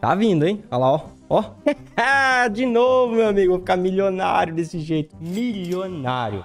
Tá vindo, hein? Olha lá, ó. Ó. de novo, meu amigo. Vou ficar milionário desse jeito. Milionário.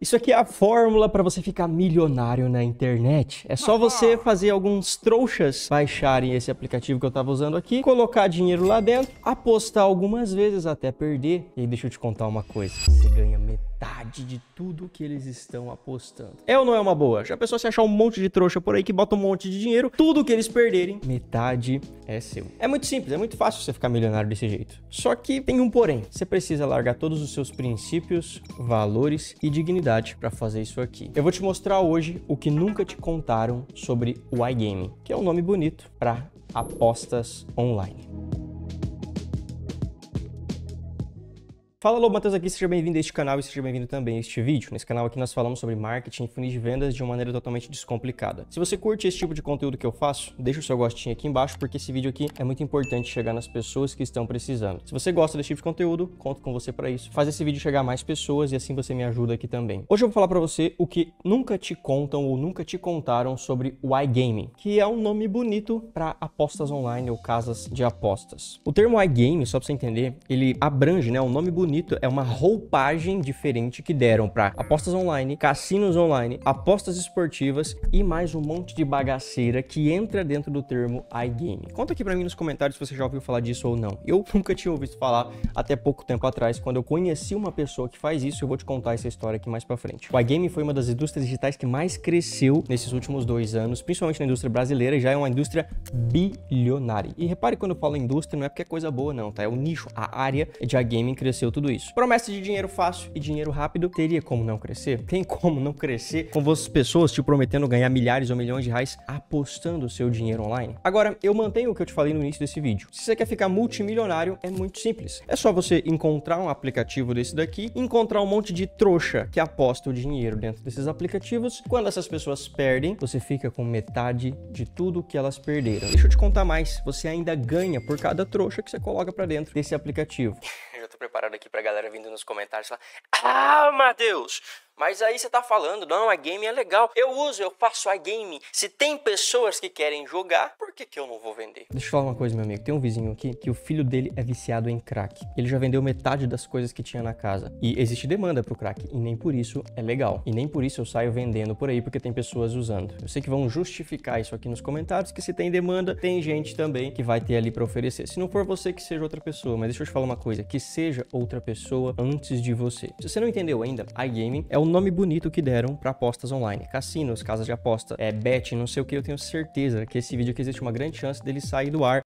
Isso aqui é a fórmula para você ficar milionário na internet. É só você fazer alguns trouxas baixarem esse aplicativo que eu estava usando aqui, colocar dinheiro lá dentro, apostar algumas vezes até perder. E aí, deixa eu te contar uma coisa. Você ganha metade metade de tudo que eles estão apostando. É ou não é uma boa? Já pensou se achar um monte de trouxa por aí que bota um monte de dinheiro, tudo que eles perderem, metade é seu. É muito simples, é muito fácil você ficar milionário desse jeito. Só que tem um porém. Você precisa largar todos os seus princípios, valores e dignidade para fazer isso aqui. Eu vou te mostrar hoje o que nunca te contaram sobre o iGaming, que é um nome bonito para apostas online. Fala, Lobo Matheus aqui, seja bem-vindo a este canal e seja bem-vindo também a este vídeo. Nesse canal aqui nós falamos sobre marketing e funis de vendas de uma maneira totalmente descomplicada. Se você curte esse tipo de conteúdo que eu faço, deixa o seu gostinho aqui embaixo, porque esse vídeo aqui é muito importante chegar nas pessoas que estão precisando. Se você gosta desse tipo de conteúdo, conto com você para isso. Faz esse vídeo chegar a mais pessoas e assim você me ajuda aqui também. Hoje eu vou falar para você o que nunca te contam ou nunca te contaram sobre o iGaming, que é um nome bonito para apostas online ou casas de apostas. O termo iGaming, só para você entender, ele abrange, né, um nome bonito bonito é uma roupagem diferente que deram para apostas online, cassinos online, apostas esportivas e mais um monte de bagaceira que entra dentro do termo iGame. Conta aqui para mim nos comentários se você já ouviu falar disso ou não. Eu nunca tinha ouvido falar até pouco tempo atrás, quando eu conheci uma pessoa que faz isso, eu vou te contar essa história aqui mais para frente. O iGame foi uma das indústrias digitais que mais cresceu nesses últimos dois anos, principalmente na indústria brasileira, já é uma indústria bilionária. E repare quando eu falo indústria, não é porque é coisa boa não, tá? É o nicho, a área de iGaming cresceu tudo tudo isso. Promessa de dinheiro fácil e dinheiro rápido, teria como não crescer? Tem como não crescer com você pessoas te prometendo ganhar milhares ou milhões de reais apostando o seu dinheiro online? Agora, eu mantenho o que eu te falei no início desse vídeo. Se você quer ficar multimilionário, é muito simples. É só você encontrar um aplicativo desse daqui, encontrar um monte de trouxa que aposta o dinheiro dentro desses aplicativos. Quando essas pessoas perdem, você fica com metade de tudo que elas perderam. Deixa eu te contar mais. Você ainda ganha por cada trouxa que você coloca para dentro desse aplicativo preparado aqui pra galera vindo nos comentários lá. Ah, Matheus! Mas aí você está falando, não, a game é legal. Eu uso, eu faço a game. Se tem pessoas que querem jogar, por que, que eu não vou vender? Deixa eu falar uma coisa, meu amigo. Tem um vizinho aqui que o filho dele é viciado em crack. Ele já vendeu metade das coisas que tinha na casa. E existe demanda pro crack. E nem por isso é legal. E nem por isso eu saio vendendo por aí porque tem pessoas usando. Eu sei que vão justificar isso aqui nos comentários, que se tem demanda, tem gente também que vai ter ali para oferecer. Se não for você, que seja outra pessoa. Mas deixa eu te falar uma coisa. Que seja outra pessoa antes de você. Se você não entendeu ainda, a game é o um nome bonito que deram para apostas online. Cassinos, casas de aposta, é, bet, não sei o que, eu tenho certeza que esse vídeo aqui existe uma grande chance dele sair do ar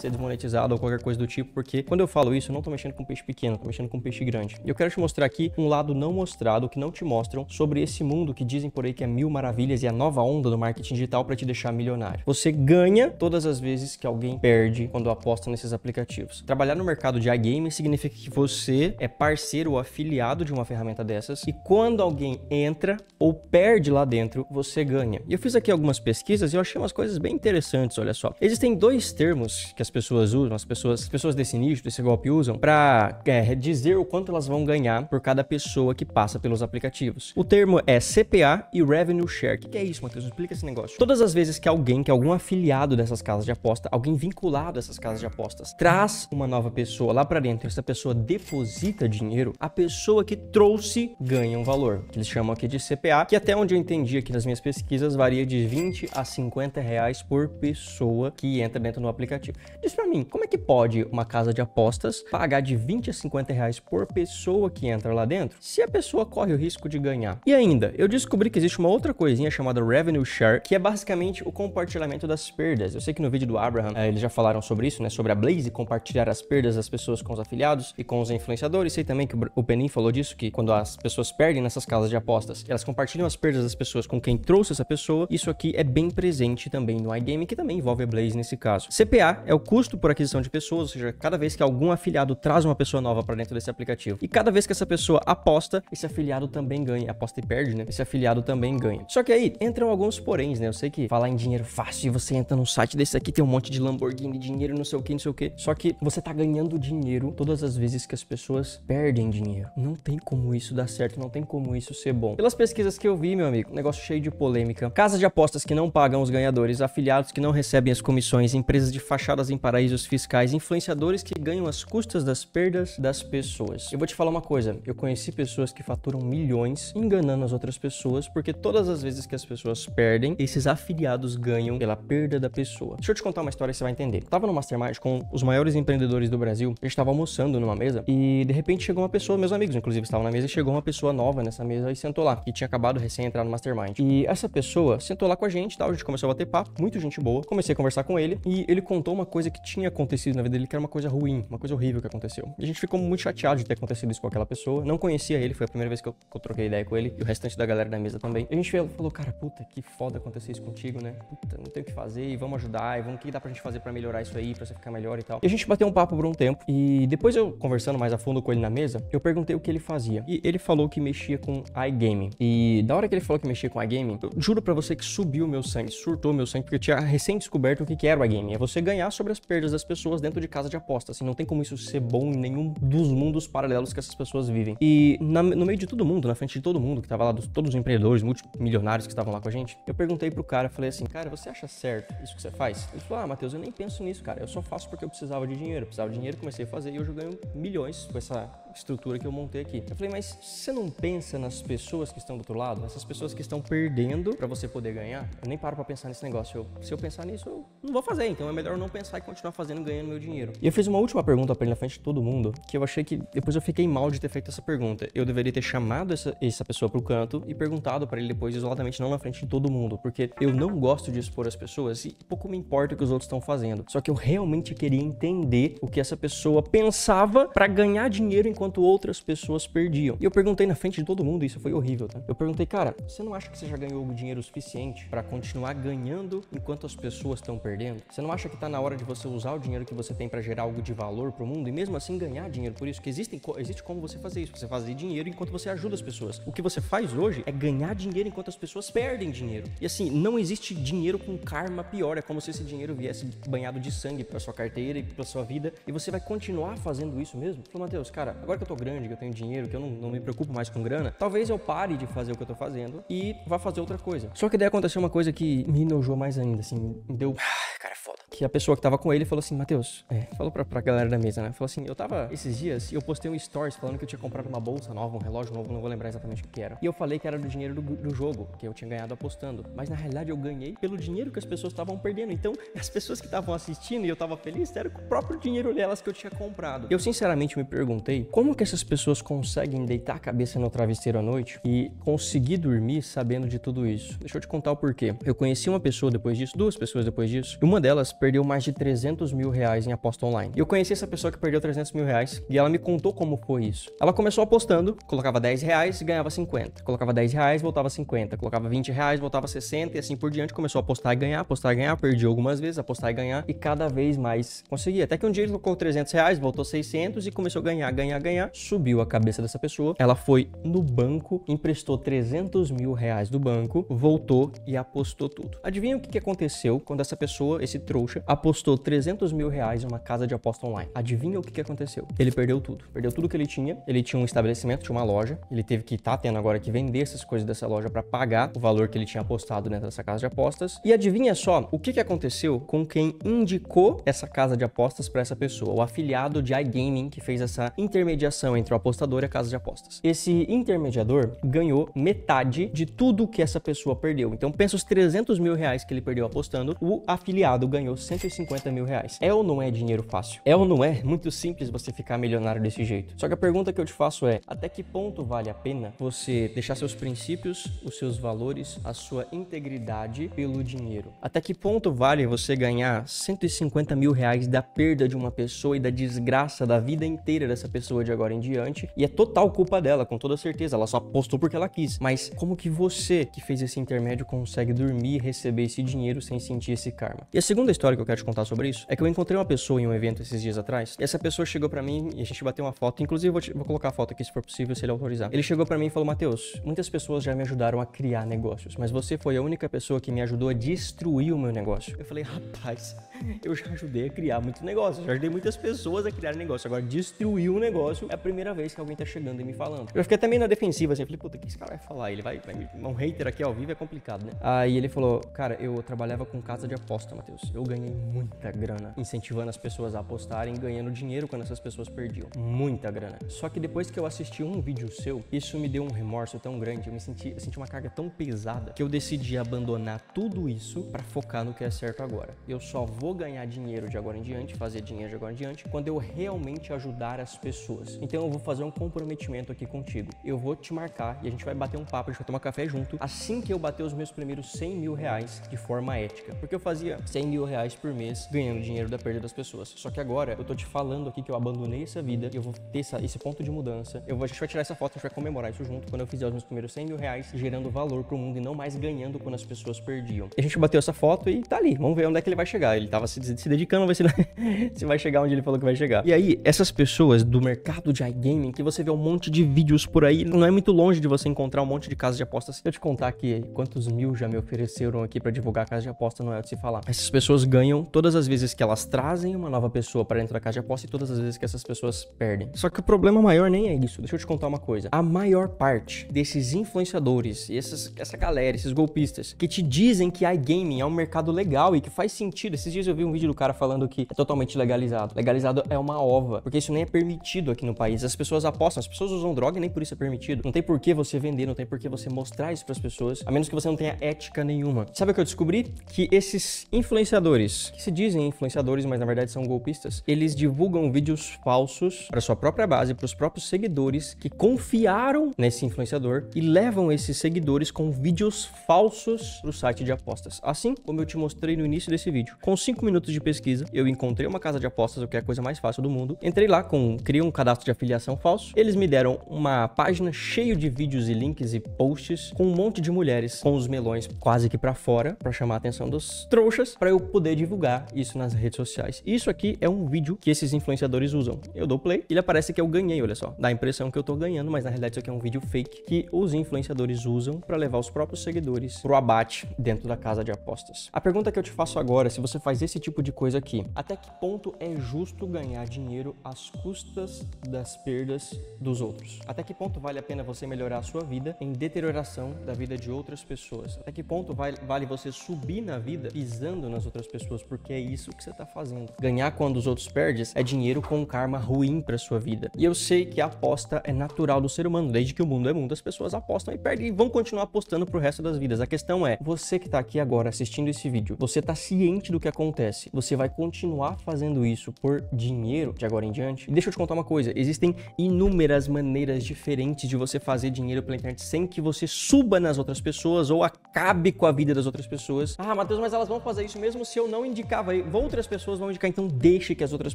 ser desmonetizado ou qualquer coisa do tipo, porque quando eu falo isso, eu não tô mexendo com peixe pequeno, tô mexendo com peixe grande. E eu quero te mostrar aqui um lado não mostrado, que não te mostram, sobre esse mundo que dizem por aí que é mil maravilhas e a nova onda do marketing digital para te deixar milionário. Você ganha todas as vezes que alguém perde quando aposta nesses aplicativos. Trabalhar no mercado de iGaming significa que você é parceiro ou afiliado de uma ferramenta dessas e quando alguém entra ou perde lá dentro, você ganha. E eu fiz aqui algumas pesquisas e eu achei umas coisas bem interessantes, olha só. Existem dois termos que as pessoas usam, as pessoas, as pessoas desse nicho, desse golpe usam, para é, dizer o quanto elas vão ganhar por cada pessoa que passa pelos aplicativos. O termo é CPA e Revenue Share. O que, que é isso, Matheus? Explica esse negócio. Todas as vezes que alguém, que algum afiliado dessas casas de aposta, alguém vinculado a essas casas de apostas, traz uma nova pessoa lá para dentro, essa pessoa deposita dinheiro, a pessoa que trouxe ganha um valor, que eles chamam aqui de CPA, que até onde eu entendi aqui nas minhas pesquisas varia de 20 a 50 reais por pessoa que entra dentro do aplicativo. Diz para mim, como é que pode uma casa de apostas pagar de 20 a 50 reais por pessoa que entra lá dentro, se a pessoa corre o risco de ganhar? E ainda, eu descobri que existe uma outra coisinha chamada Revenue Share, que é basicamente o compartilhamento das perdas. Eu sei que no vídeo do Abraham eh, eles já falaram sobre isso, né? Sobre a Blaze compartilhar as perdas das pessoas com os afiliados e com os influenciadores. Sei também que o Penin falou disso, que quando as pessoas perdem nessas casas de apostas, elas compartilham as perdas das pessoas com quem trouxe essa pessoa. Isso aqui é bem presente também no iGame, que também envolve a Blaze nesse caso. CPA é o custo por aquisição de pessoas, ou seja, cada vez que algum afiliado traz uma pessoa nova para dentro desse aplicativo e cada vez que essa pessoa aposta, esse afiliado também ganha. Aposta e perde, né? Esse afiliado também ganha. Só que aí entram alguns poréns, né? Eu sei que falar em dinheiro é fácil e você entra num site desse aqui, tem um monte de Lamborghini, dinheiro, não sei o que, não sei o que. Só que você tá ganhando dinheiro todas as vezes que as pessoas perdem dinheiro. Não tem como isso dar certo, não tem como isso ser bom. Pelas pesquisas que eu vi, meu amigo, negócio cheio de polêmica. Casas de apostas que não pagam os ganhadores, afiliados que não recebem as comissões, empresas de fachadas em em paraísos fiscais, influenciadores que ganham as custas das perdas das pessoas. Eu vou te falar uma coisa, eu conheci pessoas que faturam milhões enganando as outras pessoas, porque todas as vezes que as pessoas perdem, esses afiliados ganham pela perda da pessoa. Deixa eu te contar uma história e você vai entender. Eu tava no Mastermind com os maiores empreendedores do Brasil, a gente tava almoçando numa mesa e de repente chegou uma pessoa, meus amigos inclusive estavam na mesa, e chegou uma pessoa nova nessa mesa e sentou lá, que tinha acabado recém entrar no Mastermind. E essa pessoa sentou lá com a gente, tal, a gente começou a bater papo, muito gente boa, comecei a conversar com ele e ele contou uma coisa coisa que tinha acontecido na vida dele, que era uma coisa ruim, uma coisa horrível que aconteceu. E a gente ficou muito chateado de ter acontecido isso com aquela pessoa. Não conhecia ele, foi a primeira vez que eu, que eu troquei ideia com ele e o restante da galera da mesa também. E a gente falou, cara, puta, que foda acontecer isso contigo, né? Puta, não tem o que fazer, e vamos ajudar, e vamos, o que dá pra gente fazer para melhorar isso aí, pra você ficar melhor e tal. E a gente bateu um papo por um tempo, e depois eu, conversando mais a fundo com ele na mesa, eu perguntei o que ele fazia. E ele falou que mexia com iGaming. E da hora que ele falou que mexia com iGaming, eu juro para você que subiu meu sangue, surtou meu sangue, porque eu tinha recém descoberto o que, que era o iGaming. É você ganhar sobre sobre as perdas das pessoas dentro de casa de aposta. Assim, não tem como isso ser bom em nenhum dos mundos paralelos que essas pessoas vivem. E na, no meio de todo mundo, na frente de todo mundo que tava lá, dos, todos os empreendedores, multimilionários que estavam lá com a gente, eu perguntei pro cara, falei assim, cara, você acha certo isso que você faz? Ele falou, ah, Matheus, eu nem penso nisso, cara. Eu só faço porque eu precisava de dinheiro. Eu precisava de dinheiro, comecei a fazer e hoje eu ganho milhões com essa estrutura que eu montei aqui. Eu falei, mas você não pensa nas pessoas que estão do outro lado? Essas pessoas que estão perdendo para você poder ganhar? Eu nem paro para pensar nesse negócio. Eu, se eu pensar nisso, eu não vou fazer. Então é melhor não pensar e continuar fazendo ganhando meu dinheiro. E eu fiz uma última pergunta para ele na frente de todo mundo, que eu achei que depois eu fiquei mal de ter feito essa pergunta. Eu deveria ter chamado essa, essa pessoa pro canto e perguntado para ele depois isoladamente, não na frente de todo mundo, porque eu não gosto de expor as pessoas e pouco me importa o que os outros estão fazendo. Só que eu realmente queria entender o que essa pessoa pensava para ganhar dinheiro enquanto enquanto outras pessoas perdiam. E eu perguntei na frente de todo mundo, isso foi horrível, tá? Eu perguntei, cara, você não acha que você já ganhou dinheiro suficiente para continuar ganhando enquanto as pessoas estão perdendo? Você não acha que tá na hora de você usar o dinheiro que você tem para gerar algo de valor para o mundo e mesmo assim ganhar dinheiro por isso? Que existem, existe como você fazer isso, você fazer dinheiro enquanto você ajuda as pessoas. O que você faz hoje é ganhar dinheiro enquanto as pessoas perdem dinheiro. E assim, não existe dinheiro com karma pior, é como se esse dinheiro viesse banhado de sangue para sua carteira e para sua vida e você vai continuar fazendo isso mesmo? Falou, Matheus, cara, agora agora que eu tô grande, que eu tenho dinheiro, que eu não, não me preocupo mais com grana, talvez eu pare de fazer o que eu tô fazendo e vá fazer outra coisa. Só que daí aconteceu uma coisa que me enojou mais ainda, assim, me deu. cara, é foda. Que a pessoa que tava com ele falou assim: Matheus, é, falou pra, pra galera da mesa, né? Falou assim: eu tava esses dias e eu postei um stories falando que eu tinha comprado uma bolsa nova, um relógio novo, não vou lembrar exatamente o que era. E eu falei que era do dinheiro do, do jogo, que eu tinha ganhado apostando. Mas na realidade eu ganhei pelo dinheiro que as pessoas estavam perdendo. Então, as pessoas que estavam assistindo e eu tava feliz, era com o próprio dinheiro delas que eu tinha comprado. Eu sinceramente me perguntei como como que essas pessoas conseguem deitar a cabeça no travesseiro à noite e conseguir dormir sabendo de tudo isso? Deixa eu te contar o porquê. Eu conheci uma pessoa depois disso, duas pessoas depois disso, e uma delas perdeu mais de 300 mil reais em aposta online. E eu conheci essa pessoa que perdeu 300 mil reais e ela me contou como foi isso. Ela começou apostando, colocava 10 reais e ganhava 50. Colocava 10 reais, voltava 50. Colocava 20 reais, voltava 60 e assim por diante. Começou a apostar e ganhar, apostar e ganhar. Perdi algumas vezes, apostar e ganhar e cada vez mais conseguia. Até que um dia ele colocou 300 reais, voltou 600 e começou a ganhar, ganhar, ganhar, subiu a cabeça dessa pessoa, ela foi no banco, emprestou 300 mil reais do banco, voltou e apostou tudo. Adivinha o que aconteceu quando essa pessoa, esse trouxa, apostou 300 mil reais em uma casa de aposta online? Adivinha o que aconteceu? Ele perdeu tudo. Perdeu tudo que ele tinha, ele tinha um estabelecimento, tinha uma loja, ele teve que estar tá tendo agora que vender essas coisas dessa loja para pagar o valor que ele tinha apostado dentro dessa casa de apostas. E adivinha só o que aconteceu com quem indicou essa casa de apostas para essa pessoa, o afiliado de iGaming que fez essa intermediação intermediação entre o apostador e a casa de apostas. Esse intermediador ganhou metade de tudo que essa pessoa perdeu. Então pensa os 300 mil reais que ele perdeu apostando, o afiliado ganhou 150 mil reais. É ou não é dinheiro fácil? É ou não é? Muito simples você ficar milionário desse jeito. Só que a pergunta que eu te faço é, até que ponto vale a pena você deixar seus princípios, os seus valores, a sua integridade pelo dinheiro? Até que ponto vale você ganhar 150 mil reais da perda de uma pessoa e da desgraça da vida inteira dessa pessoa de agora em diante. E é total culpa dela, com toda certeza. Ela só postou porque ela quis. Mas como que você, que fez esse intermédio, consegue dormir e receber esse dinheiro sem sentir esse karma? E a segunda história que eu quero te contar sobre isso é que eu encontrei uma pessoa em um evento esses dias atrás. E essa pessoa chegou para mim e a gente bateu uma foto. Inclusive, vou, te, vou colocar a foto aqui se for possível, se ele autorizar. Ele chegou para mim e falou: Matheus, muitas pessoas já me ajudaram a criar negócios, mas você foi a única pessoa que me ajudou a destruir o meu negócio. Eu falei: rapaz, eu já ajudei a criar muitos negócios, já ajudei muitas pessoas a criar negócio. Agora, destruir o um negócio negócio, é a primeira vez que alguém tá chegando e me falando. Eu fiquei até meio na defensiva, assim, eu falei, puta, o que esse cara vai falar? Ele vai, vai um hater aqui ao vivo é complicado, né? Aí ele falou, cara, eu trabalhava com casa de aposta, Matheus. Eu ganhei muita grana incentivando as pessoas a apostarem, ganhando dinheiro quando essas pessoas perdiam. Muita grana. Só que depois que eu assisti um vídeo seu, isso me deu um remorso tão grande, eu me senti, eu senti uma carga tão pesada que eu decidi abandonar tudo isso para focar no que é certo agora. Eu só vou ganhar dinheiro de agora em diante, fazer dinheiro de agora em diante, quando eu realmente ajudar as pessoas pessoas. Então eu vou fazer um comprometimento aqui contigo. Eu vou te marcar e a gente vai bater um papo, a gente vai tomar café junto, assim que eu bater os meus primeiros 100 mil reais de forma ética. Porque eu fazia 100 mil reais por mês ganhando dinheiro da perda das pessoas. Só que agora eu tô te falando aqui que eu abandonei essa vida, e eu vou ter essa, esse ponto de mudança. Eu vou, a gente vai tirar essa foto, a gente vai comemorar isso junto quando eu fizer os meus primeiros 100 mil reais, gerando valor pro mundo e não mais ganhando quando as pessoas perdiam. A gente bateu essa foto e tá ali. Vamos ver onde é que ele vai chegar. Ele tava se, se dedicando, vai se, se vai chegar onde ele falou que vai chegar. E aí, essas pessoas do mercado mercado de iGaming que você vê um monte de vídeos por aí, não é muito longe de você encontrar um monte de casas de apostas. Se eu te contar aqui quantos mil já me ofereceram aqui para divulgar a casa de aposta, não é de se falar. Essas pessoas ganham todas as vezes que elas trazem uma nova pessoa para dentro da casa de aposta e todas as vezes que essas pessoas perdem. Só que o problema maior nem é isso. Deixa eu te contar uma coisa. A maior parte desses influenciadores e essas, essa galera, esses golpistas, que te dizem que iGaming é um mercado legal e que faz sentido. Esses dias eu vi um vídeo do cara falando que é totalmente legalizado. Legalizado é uma ova, porque isso nem é permitido aqui no país. As pessoas apostam, as pessoas usam droga e nem por isso é permitido. Não tem por que você vender, não tem por que você mostrar isso para as pessoas, a menos que você não tenha ética nenhuma. Sabe o que eu descobri? Que esses influenciadores, que se dizem influenciadores, mas na verdade são golpistas, eles divulgam vídeos falsos para sua própria base, para os próprios seguidores que confiaram nesse influenciador e levam esses seguidores com vídeos falsos para o site de apostas. Assim como eu te mostrei no início desse vídeo, com 5 minutos de pesquisa, eu encontrei uma casa de apostas, o que é a coisa mais fácil do mundo. Entrei lá com criei um cadastro cadastro de afiliação falso, eles me deram uma página cheia de vídeos e links e posts com um monte de mulheres com os melões quase que para fora para chamar a atenção dos trouxas para eu poder divulgar isso nas redes sociais. Isso aqui é um vídeo que esses influenciadores usam. Eu dou play, ele aparece que eu ganhei, olha só. Dá a impressão que eu tô ganhando, mas na realidade isso aqui é um vídeo fake que os influenciadores usam para levar os próprios seguidores pro abate dentro da casa de apostas. A pergunta que eu te faço agora, é se você faz esse tipo de coisa aqui, até que ponto é justo ganhar dinheiro às custas das perdas dos outros. Até que ponto vale a pena você melhorar a sua vida em deterioração da vida de outras pessoas? Até que ponto vale, vale você subir na vida pisando nas outras pessoas? Porque é isso que você está fazendo. Ganhar quando os outros perdem é dinheiro com um karma ruim para sua vida. E eu sei que a aposta é natural do ser humano. Desde que o mundo é mundo, as pessoas apostam e perdem e vão continuar apostando pro resto das vidas. A questão é, você que está aqui agora assistindo esse vídeo, você está ciente do que acontece? Você vai continuar fazendo isso por dinheiro de agora em diante? E deixa eu te contar uma coisa coisa, existem inúmeras maneiras diferentes de você fazer dinheiro pela internet sem que você suba nas outras pessoas ou acabe com a vida das outras pessoas. Ah, Matheus, mas elas vão fazer isso mesmo se eu não indicava. Outras pessoas vão indicar, então deixe que as outras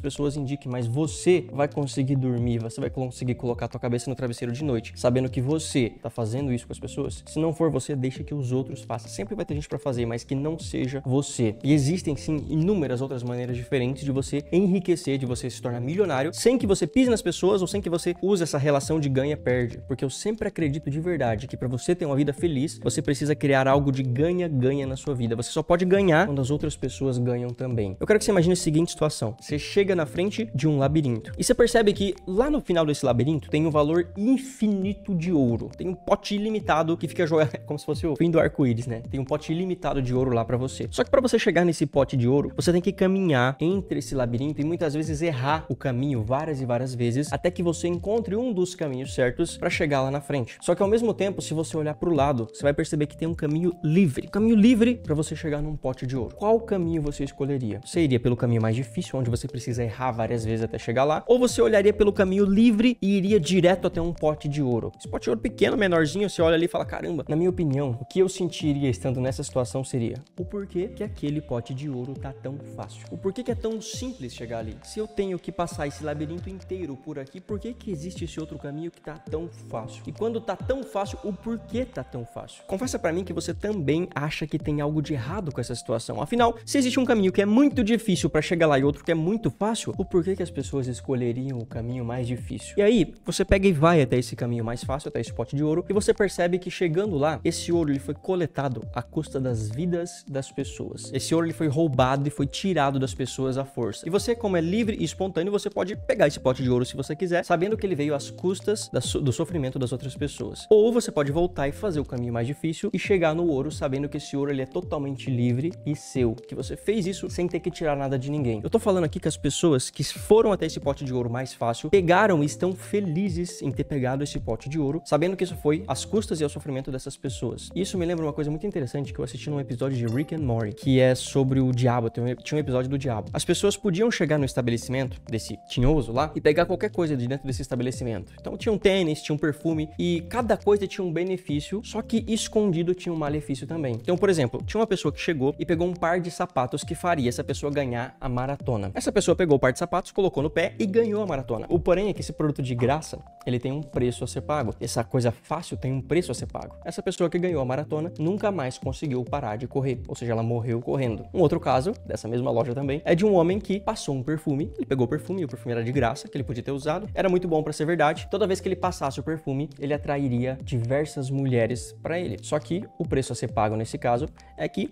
pessoas indiquem, mas você vai conseguir dormir, você vai conseguir colocar a tua cabeça no travesseiro de noite, sabendo que você tá fazendo isso com as pessoas. Se não for você, deixa que os outros façam. Sempre vai ter gente para fazer, mas que não seja você. E existem sim inúmeras outras maneiras diferentes de você enriquecer, de você se tornar milionário, sem que você pise nas outras pessoas ou sem que você use essa relação de ganha-perde. Porque eu sempre acredito de verdade que para você ter uma vida feliz, você precisa criar algo de ganha-ganha na sua vida. Você só pode ganhar quando as outras pessoas ganham também. Eu quero que você imagine a seguinte situação. Você chega na frente de um labirinto e você percebe que lá no final desse labirinto tem um valor infinito de ouro. Tem um pote ilimitado que fica como se fosse o fim do arco-íris, né? Tem um pote ilimitado de ouro lá para você. Só que para você chegar nesse pote de ouro, você tem que caminhar entre esse labirinto e muitas vezes errar o caminho várias e várias vezes vezes até que você encontre um dos caminhos certos para chegar lá na frente. Só que ao mesmo tempo, se você olhar para o lado, você vai perceber que tem um caminho livre. Um caminho livre para você chegar num pote de ouro. Qual caminho você escolheria? Você iria pelo caminho mais difícil, onde você precisa errar várias vezes até chegar lá, ou você olharia pelo caminho livre e iria direto até um pote de ouro? Esse pote de ouro pequeno, menorzinho, você olha ali e fala: caramba, na minha opinião, o que eu sentiria estando nessa situação seria o porquê que aquele pote de ouro tá tão fácil. O porquê que é tão simples chegar ali. Se eu tenho que passar esse labirinto inteiro por aqui, por que, que existe esse outro caminho que tá tão fácil? E quando tá tão fácil, o porquê tá tão fácil? Confessa para mim que você também acha que tem algo de errado com essa situação. Afinal, se existe um caminho que é muito difícil para chegar lá e outro que é muito fácil, o porquê que as pessoas escolheriam o caminho mais difícil? E aí, você pega e vai até esse caminho mais fácil, até esse pote de ouro, e você percebe que chegando lá, esse ouro ele foi coletado à custa das vidas das pessoas. Esse ouro ele foi roubado e foi tirado das pessoas à força. E você, como é livre e espontâneo, você pode pegar esse pote de ouro se você quiser, sabendo que ele veio às custas do sofrimento das outras pessoas. Ou você pode voltar e fazer o caminho mais difícil e chegar no ouro sabendo que esse ouro ele é totalmente livre e seu, que você fez isso sem ter que tirar nada de ninguém. Eu tô falando aqui que as pessoas que foram até esse pote de ouro mais fácil pegaram e estão felizes em ter pegado esse pote de ouro, sabendo que isso foi às custas e ao sofrimento dessas pessoas. Isso me lembra uma coisa muito interessante que eu assisti num episódio de Rick and Morty, que é sobre o diabo, tinha um episódio do diabo. As pessoas podiam chegar no estabelecimento desse tinhoso lá e pegar qualquer qualquer coisa dentro desse estabelecimento. Então tinha um tênis, tinha um perfume e cada coisa tinha um benefício, só que escondido tinha um malefício também. Então, por exemplo, tinha uma pessoa que chegou e pegou um par de sapatos que faria essa pessoa ganhar a maratona. Essa pessoa pegou o par de sapatos, colocou no pé e ganhou a maratona. O porém é que esse produto de graça, ele tem um preço a ser pago. Essa coisa fácil tem um preço a ser pago. Essa pessoa que ganhou a maratona nunca mais conseguiu parar de correr, ou seja, ela morreu correndo. Um outro caso, dessa mesma loja também, é de um homem que passou um perfume, ele pegou o perfume, o perfume era de graça, que ele podia ter ter usado. Era muito bom para ser verdade. Toda vez que ele passasse o perfume, ele atrairia diversas mulheres para ele. Só que o preço a ser pago nesse caso é que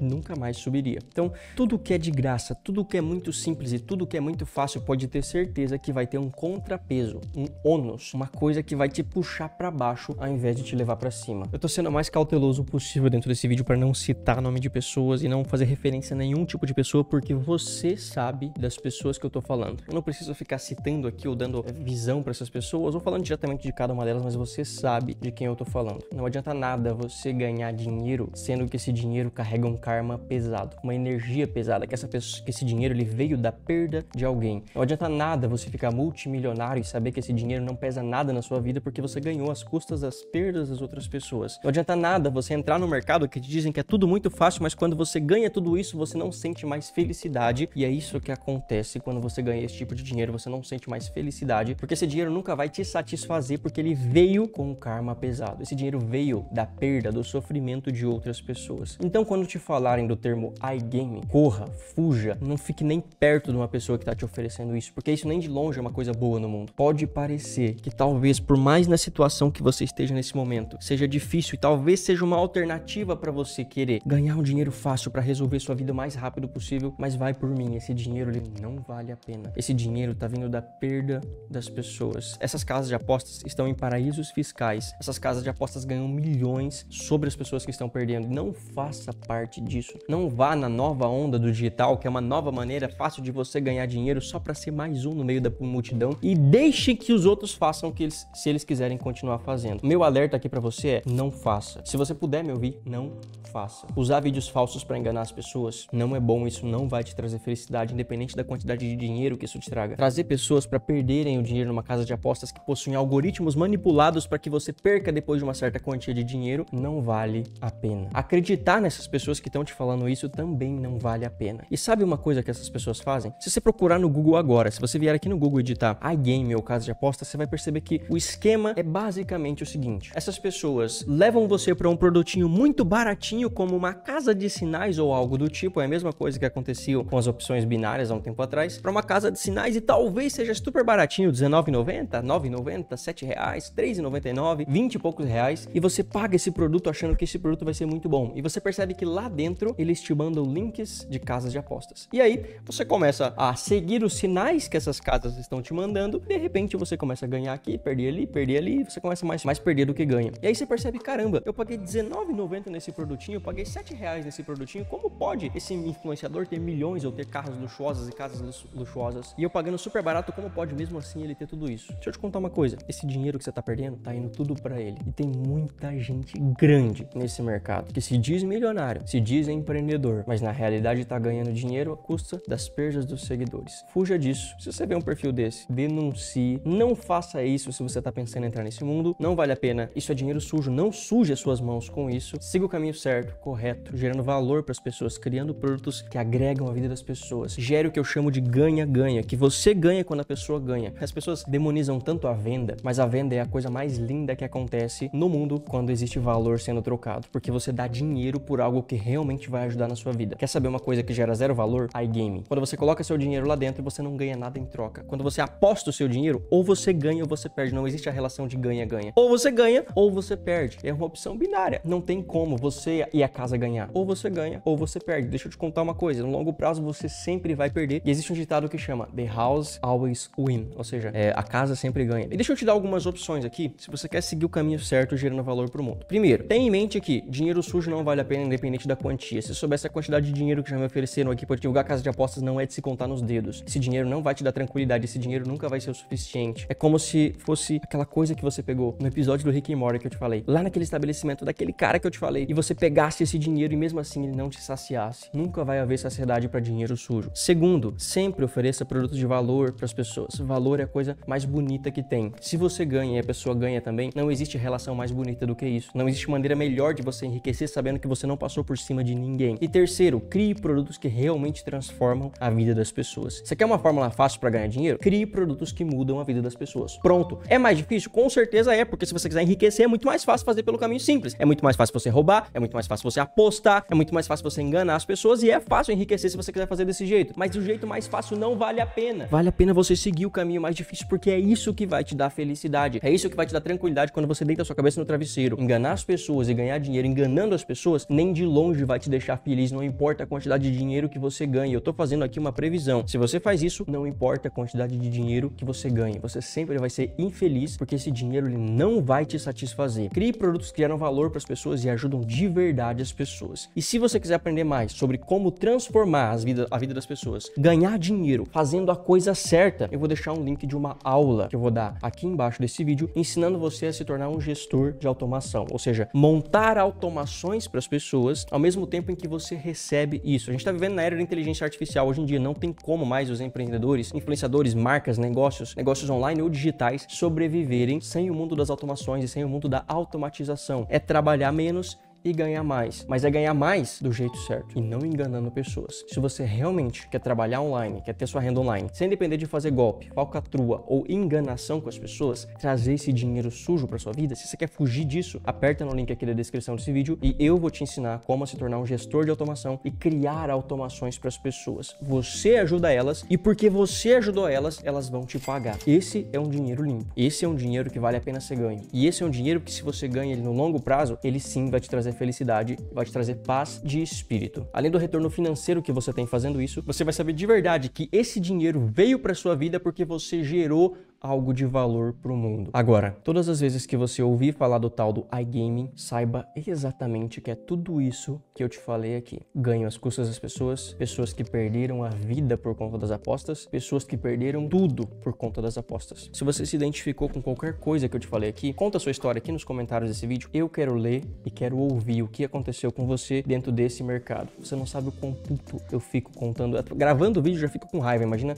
nunca mais subiria. Então, tudo que é de graça, tudo que é muito simples e tudo que é muito fácil, pode ter certeza que vai ter um contrapeso, um ônus, uma coisa que vai te puxar para baixo ao invés de te levar para cima. Eu tô sendo o mais cauteloso possível dentro desse vídeo para não citar nome de pessoas e não fazer referência a nenhum tipo de pessoa, porque você sabe das pessoas que eu tô falando. Eu não preciso ficar citando aqui ou dando eh, visão para essas pessoas ou falando diretamente de cada uma delas, mas você sabe de quem eu tô falando. Não adianta nada você ganhar dinheiro sendo que esse dinheiro carrega um karma pesado, uma energia pesada, que, essa pessoa, que esse dinheiro ele veio da perda de alguém. Não adianta nada você ficar multimilionário e saber que esse dinheiro não pesa nada na sua vida porque você ganhou às custas das perdas das outras pessoas. Não adianta nada você entrar no mercado que te dizem que é tudo muito fácil, mas quando você ganha tudo isso, você não sente mais felicidade. E é isso que acontece quando você ganha esse tipo de dinheiro, você não sente mais felicidade, porque esse dinheiro nunca vai te satisfazer porque ele veio com karma pesado. Esse dinheiro veio da perda, do sofrimento de outras pessoas. Então, quando te falo falarem do termo iGaming, corra, fuja, não fique nem perto de uma pessoa que está te oferecendo isso, porque isso nem de longe é uma coisa boa no mundo. Pode parecer que talvez, por mais na situação que você esteja nesse momento, seja difícil e talvez seja uma alternativa para você querer ganhar um dinheiro fácil para resolver sua vida o mais rápido possível, mas vai por mim, esse dinheiro ele não vale a pena. Esse dinheiro está vindo da perda das pessoas. Essas casas de apostas estão em paraísos fiscais. Essas casas de apostas ganham milhões sobre as pessoas que estão perdendo. Não faça parte Esquece disso. Não vá na nova onda do digital, que é uma nova maneira fácil de você ganhar dinheiro só para ser mais um no meio da multidão e deixe que os outros façam o que eles, se eles quiserem continuar fazendo. Meu alerta aqui para você é: não faça. Se você puder me ouvir, não faça. Usar vídeos falsos para enganar as pessoas não é bom, isso não vai te trazer felicidade, independente da quantidade de dinheiro que isso te traga. Trazer pessoas para perderem o dinheiro numa casa de apostas que possuem algoritmos manipulados para que você perca depois de uma certa quantia de dinheiro não vale a pena. Acreditar nessas pessoas que estão te falando isso também não vale a pena. E sabe uma coisa que essas pessoas fazem? Se você procurar no Google agora, se você vier aqui no Google editar iGame ou casa de aposta, você vai perceber que o esquema é basicamente o seguinte: essas pessoas levam você para um produtinho muito baratinho, como uma casa de sinais ou algo do tipo, é a mesma coisa que aconteceu com as opções binárias há um tempo atrás, para uma casa de sinais e talvez seja super baratinho, R$19,90, R$9,90, R$7,00, R$3,99, 20 e poucos reais, e você paga esse produto achando que esse produto vai ser muito bom. E você percebe que lá dentro dentro eles te mandam links de casas de apostas. E aí você começa a seguir os sinais que essas casas estão te mandando, de repente você começa a ganhar aqui, perder ali, perder ali, você começa mais, mais perder do que ganha. E aí você percebe, caramba, eu paguei R$19,90 nesse produtinho, eu paguei R$7,00 nesse produtinho, como pode esse influenciador ter milhões ou ter carros luxuosos e casas luxuosas? E eu pagando super barato, como pode mesmo assim ele ter tudo isso? Deixa eu te contar uma coisa, esse dinheiro que você tá perdendo, tá indo tudo para ele. E tem muita gente grande nesse mercado que se diz milionário, se diz diz empreendedor, mas na realidade está ganhando dinheiro à custa das perdas dos seguidores. Fuja disso. Se você vê um perfil desse, denuncie. Não faça isso se você está pensando em entrar nesse mundo. Não vale a pena. Isso é dinheiro sujo. Não suje as suas mãos com isso. Siga o caminho certo, correto, gerando valor para as pessoas, criando produtos que agregam a vida das pessoas. Gere o que eu chamo de ganha-ganha, que você ganha quando a pessoa ganha. As pessoas demonizam tanto a venda, mas a venda é a coisa mais linda que acontece no mundo quando existe valor sendo trocado, porque você dá dinheiro por algo que realmente realmente vai ajudar na sua vida. Quer saber uma coisa que gera zero valor? iGaming. Quando você coloca seu dinheiro lá dentro, você não ganha nada em troca. Quando você aposta o seu dinheiro, ou você ganha ou você perde. Não existe a relação de ganha-ganha. Ou você ganha ou você perde. É uma opção binária. Não tem como você e a casa ganhar. Ou você ganha ou você perde. Deixa eu te contar uma coisa. No longo prazo, você sempre vai perder. E existe um ditado que chama The House Always Win. Ou seja, é, a casa sempre ganha. E deixa eu te dar algumas opções aqui, se você quer seguir o caminho certo gerando valor para o mundo. Primeiro, tenha em mente que dinheiro sujo não vale a pena independente da quantidade quantia. Se soubesse a quantidade de dinheiro que já me ofereceram aqui para divulgar casa de apostas, não é de se contar nos dedos. Esse dinheiro não vai te dar tranquilidade, esse dinheiro nunca vai ser o suficiente. É como se fosse aquela coisa que você pegou no episódio do Rick and Morty que eu te falei, lá naquele estabelecimento daquele cara que eu te falei, e você pegasse esse dinheiro e mesmo assim ele não te saciasse. Nunca vai haver saciedade para dinheiro sujo. Segundo, sempre ofereça produtos de valor para as pessoas. Valor é a coisa mais bonita que tem. Se você ganha e a pessoa ganha também, não existe relação mais bonita do que isso. Não existe maneira melhor de você enriquecer sabendo que você não passou por cima cima de ninguém. E terceiro, crie produtos que realmente transformam a vida das pessoas. Você quer uma fórmula fácil para ganhar dinheiro? Crie produtos que mudam a vida das pessoas. Pronto. É mais difícil? Com certeza é, porque se você quiser enriquecer, é muito mais fácil fazer pelo caminho simples. É muito mais fácil você roubar, é muito mais fácil você apostar, é muito mais fácil você enganar as pessoas e é fácil enriquecer se você quiser fazer desse jeito. Mas o jeito mais fácil não vale a pena. Vale a pena você seguir o caminho mais difícil, porque é isso que vai te dar felicidade. É isso que vai te dar tranquilidade quando você deita sua cabeça no travesseiro. Enganar as pessoas e ganhar dinheiro enganando as pessoas, nem de longe vai te deixar feliz, não importa a quantidade de dinheiro que você ganhe. Eu tô fazendo aqui uma previsão. Se você faz isso, não importa a quantidade de dinheiro que você ganhe, você sempre vai ser infeliz porque esse dinheiro ele não vai te satisfazer. Crie produtos que geram valor para as pessoas e ajudam de verdade as pessoas. E se você quiser aprender mais sobre como transformar as vida, a vida das pessoas, ganhar dinheiro fazendo a coisa certa, eu vou deixar um link de uma aula que eu vou dar aqui embaixo desse vídeo ensinando você a se tornar um gestor de automação, ou seja, montar automações para as pessoas ao mesmo mesmo tempo em que você recebe isso. A gente está vivendo na era da inteligência artificial. Hoje em dia não tem como mais os empreendedores, influenciadores, marcas, negócios, negócios online ou digitais sobreviverem sem o mundo das automações e sem o mundo da automatização. É trabalhar menos e ganhar mais. Mas é ganhar mais do jeito certo e não enganando pessoas. Se você realmente quer trabalhar online, quer ter sua renda online, sem depender de fazer golpe, falcatrua ou enganação com as pessoas, trazer esse dinheiro sujo para sua vida, se você quer fugir disso, aperta no link aqui da descrição desse vídeo e eu vou te ensinar como se tornar um gestor de automação e criar automações para as pessoas. Você ajuda elas e porque você ajudou elas, elas vão te pagar. Esse é um dinheiro limpo. Esse é um dinheiro que vale a pena ser ganho. E esse é um dinheiro que se você ganha ele no longo prazo, ele sim vai te trazer trazer felicidade, vai te trazer paz de espírito. Além do retorno financeiro que você tem fazendo isso, você vai saber de verdade que esse dinheiro veio para sua vida porque você gerou algo de valor para o mundo. Agora, todas as vezes que você ouvir falar do tal do iGaming, saiba exatamente que é tudo isso que eu te falei aqui. Ganho as custas das pessoas, pessoas que perderam a vida por conta das apostas, pessoas que perderam tudo por conta das apostas. Se você se identificou com qualquer coisa que eu te falei aqui, conta a sua história aqui nos comentários desse vídeo. Eu quero ler e quero ouvir o que aconteceu com você dentro desse mercado. Você não sabe o quão puto eu fico contando, gravando o vídeo já fico com raiva, imagina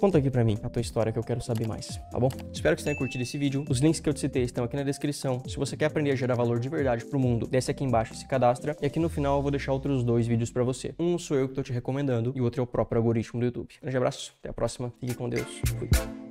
Conta aqui pra mim a tua história que eu quero saber mais, tá bom? Espero que você tenha curtido esse vídeo. Os links que eu te citei estão aqui na descrição. Se você quer aprender a gerar valor de verdade pro mundo, desce aqui embaixo e se cadastra. E aqui no final eu vou deixar outros dois vídeos pra você. Um sou eu que tô te recomendando e o outro é o próprio algoritmo do YouTube. Um grande abraço, até a próxima, fique com Deus. Fui.